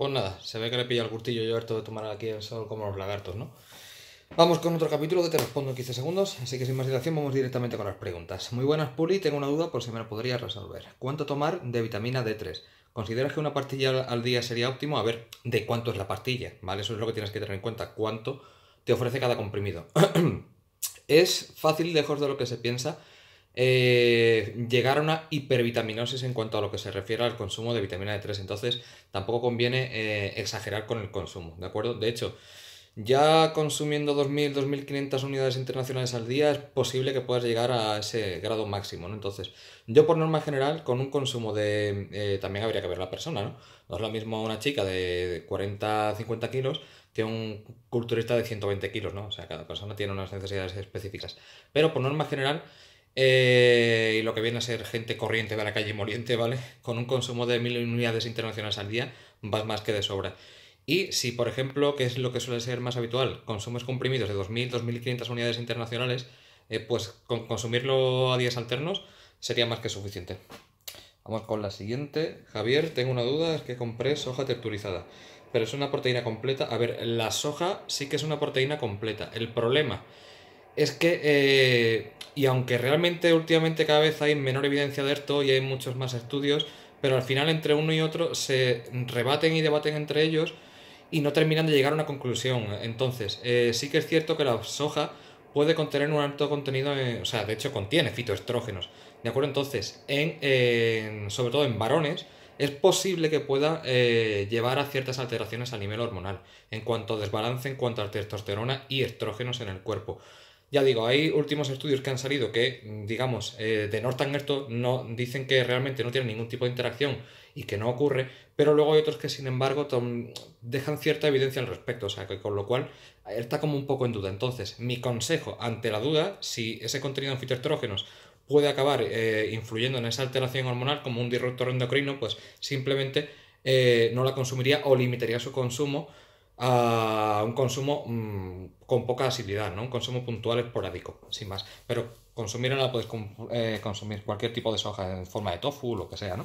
Pues nada, se ve que le pilla el curtillo yo harto de tomar aquí el sol como los lagartos, ¿no? Vamos con otro capítulo que te respondo en 15 segundos, así que sin más dilación vamos directamente con las preguntas. Muy buenas, Puli, tengo una duda por si me la podrías resolver. ¿Cuánto tomar de vitamina D3? ¿Consideras que una pastilla al día sería óptimo? A ver, ¿de cuánto es la pastilla? ¿Vale? Eso es lo que tienes que tener en cuenta. ¿Cuánto te ofrece cada comprimido? es fácil, lejos de lo que se piensa, eh, llegaron a hipervitaminosis en cuanto a lo que se refiere al consumo de vitamina D3. Entonces, tampoco conviene eh, exagerar con el consumo, ¿de acuerdo? De hecho, ya consumiendo 2.000, 2.500 unidades internacionales al día, es posible que puedas llegar a ese grado máximo, ¿no? Entonces, yo por norma general, con un consumo de... Eh, también habría que ver la persona, ¿no? No es lo mismo una chica de 40, 50 kilos que un culturista de 120 kilos, ¿no? O sea, cada persona tiene unas necesidades específicas. Pero por norma general, eh, y lo que viene a ser gente corriente de la calle moliente, ¿vale? Con un consumo de mil unidades internacionales al día, va más que de sobra. Y si, por ejemplo, que es lo que suele ser más habitual, consumes comprimidos de 2.000, 2.500 unidades internacionales, eh, pues consumirlo a días alternos sería más que suficiente. Vamos con la siguiente. Javier, tengo una duda, es que compré soja texturizada, pero es una proteína completa. A ver, la soja sí que es una proteína completa. El problema es que, eh, y aunque realmente últimamente cada vez hay menor evidencia de esto y hay muchos más estudios, pero al final entre uno y otro se rebaten y debaten entre ellos y no terminan de llegar a una conclusión. Entonces, eh, sí que es cierto que la soja puede contener un alto contenido, eh, o sea, de hecho contiene fitoestrógenos, ¿de acuerdo? Entonces, en, sobre todo en varones, es posible que pueda llevar a ciertas alteraciones a nivel hormonal, en cuanto a desbalance, en cuanto a testosterona y estrógenos en el cuerpo. Ya digo, hay últimos estudios que han salido que, mm, digamos, eh, de esto no, dicen que realmente no tienen ningún tipo de interacción y que no ocurre, pero luego hay otros que, sin embargo, dejan cierta evidencia al respecto, o sea, que con lo cual eh, está como un poco en duda. Entonces, mi consejo ante la duda, si ese contenido en fitoestrógenos puede acabar eh, influyendo en esa alteración hormonal como un disruptor endocrino, pues simplemente no la consumiría o limitaría su consumo a un consumo mm, con poca asiduidad, ¿no? Un consumo puntual esporádico, sin más. Pero consumir no, puedes eh, consumir cualquier tipo de soja en forma de tofu, lo que sea, ¿no?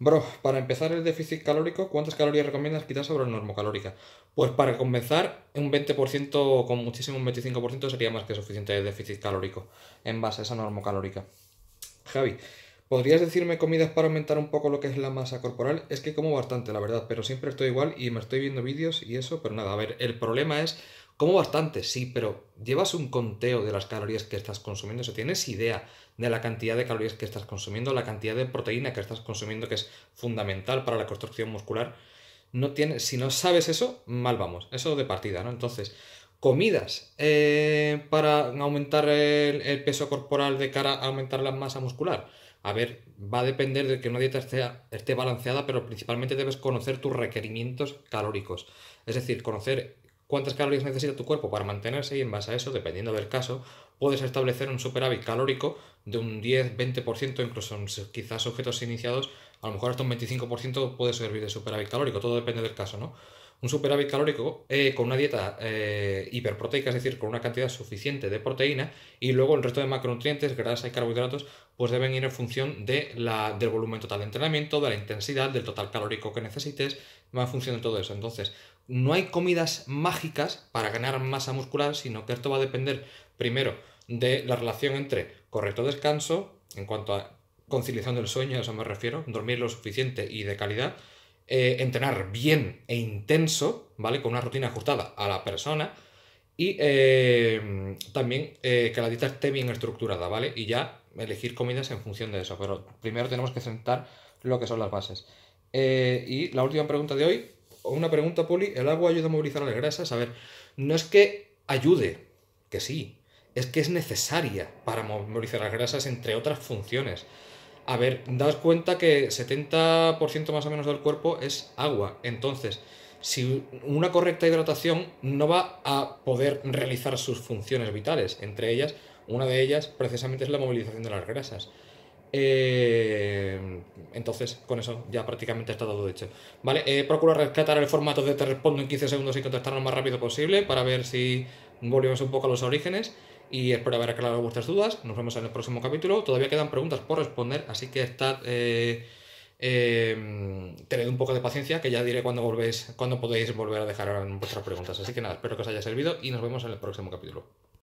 Bro, para empezar el déficit calórico, ¿cuántas calorías recomiendas quitar sobre la normocalórica? Pues para comenzar, un 20% con muchísimo un 25% sería más que suficiente el déficit calórico en base a esa normocalórica. Javi, ¿Podrías decirme comidas para aumentar un poco lo que es la masa corporal? Es que como bastante, la verdad, pero siempre estoy igual y me estoy viendo vídeos y eso, pero nada, a ver, el problema es, como bastante, sí, pero ¿llevas un conteo de las calorías que estás consumiendo? O ¿tienes idea de la cantidad de calorías que estás consumiendo, la cantidad de proteína que estás consumiendo, que es fundamental para la construcción muscular? No tienes, si no sabes eso, mal vamos, eso de partida, ¿no? Entonces, comidas eh, para aumentar el peso corporal de cara a aumentar la masa muscular a ver, va a depender de que una dieta esté, esté balanceada, pero principalmente debes conocer tus requerimientos calóricos. Es decir, conocer cuántas calorías necesita tu cuerpo para mantenerse y en base a eso, dependiendo del caso, puedes establecer un superávit calórico de un 10, 20%, incluso quizás objetos iniciados, a lo mejor hasta un 25% puede servir de superávit calórico, todo depende del caso, ¿no? un superávit calórico eh, con una dieta eh, hiperproteica, es decir, con una cantidad suficiente de proteína, y luego el resto de macronutrientes, grasa y carbohidratos, pues deben ir en función de la, del volumen total de entrenamiento, de la intensidad, del total calórico que necesites, va en función de todo eso. Entonces, no hay comidas mágicas para ganar masa muscular, sino que esto va a depender primero de la relación entre correcto descanso, en cuanto a conciliación del sueño, a eso me refiero, dormir lo suficiente y de calidad, eh, entrenar bien e intenso, ¿vale? Con una rutina ajustada a la persona y eh, también eh, que la dieta esté bien estructurada, ¿vale? Y ya elegir comidas en función de eso, pero primero tenemos que sentar lo que son las bases. y la última pregunta de hoy, una pregunta, Poli, ¿el agua ayuda a movilizar las grasas? A ver, no es que ayude, que sí, es que es necesaria para movilizar las grasas, entre otras funciones. A ver, das cuenta que 70% más o menos del cuerpo es agua. Entonces, si una correcta hidratación no va a poder realizar sus funciones vitales. Entre ellas, una de ellas precisamente es la movilización de las grasas. Eh, entonces, con eso ya prácticamente está todo hecho. Vale, eh, procuro rescatar el formato de te respondo en 15 segundos y contestar lo más rápido posible para ver si volvemos un poco a los orígenes y espero haber aclarado vuestras dudas. Nos vemos en el próximo capítulo. Todavía quedan preguntas por responder, así que estad. Eh, em, tened un poco de paciencia, que ya diré cuando volvéis, cuando podéis volver a dejar vuestras preguntas. Así que nada, espero que os haya servido y nos vemos en el próximo capítulo.